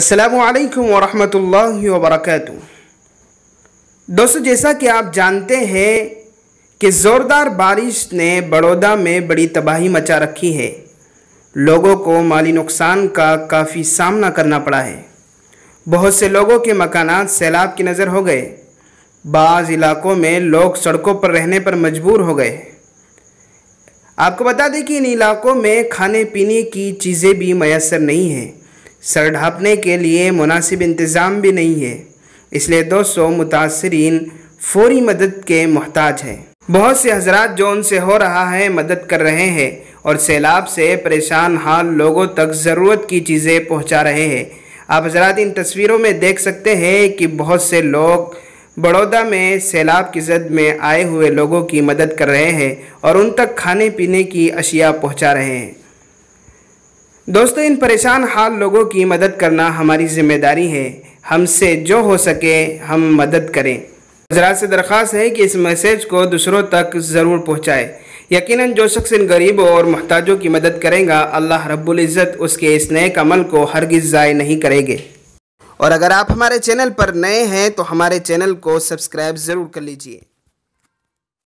السلام علیکم ورحمۃ اللہ وبرکاتہ دوستو جیسا کہ آپ جانتے ہیں کہ زوردار بارش نے بڑودا میں بڑی تباہی مچا رکھی ہے لوگوں کو مالی نقصان کا کافی سامنا کرنا پڑا ہے بہت سے لوگوں کے مکانات سیلاب کی نظر ہو گئے بعض علاقوں میں لوگ سڑکوں پر رہنے پر مجبور ہو گئے آپ کو بتا دیں کہ ان علاقوں میں کھانے پینے کی چیزیں بھی میسر نہیں ہیں سر ڈھانپنے کے لیے مناسب انتظام بھی نہیں ہے اس لیے دو سو متاثرین فوری مدد کے محتاج ہیں بہت سے حضرات جو ان سے ہو رہا ہے مدد کر رہے ہیں اور سیلاب سے پریشان حال لوگوں تک ضرورت کی چیزیں پہنچا رہے ہیں آپ حضرات ان تصویروں میں دیکھ سکتے ہیں کہ بہت سے لوگ بڑودا میں سیلاب کی زد میں آئے ہوئے لوگوں کی مدد کر رہے ہیں اور ان تک کھانے پینے کی اشیاء پہنچا رہے ہیں دوستو ان پریشان حال لوگوں کی مدد کرنا ہماری ذمہ داری ہے ہم سے جو ہو سکے ہم مدد کریں حضرات سے درخواست ہے کہ اس میسیج کو دوسروں تک ضرور پہنچائے یقیناً جو شخص ان غریبوں اور محتاجوں کی مدد کرے گا اللہ رب العزت اس کے اس نئے عمل کو ہرگز ضائع نہیں کرے گے اور اگر آپ ہمارے چینل پر نئے ہیں تو ہمارے چینل کو سبسکرائب ضرور کر لیجئے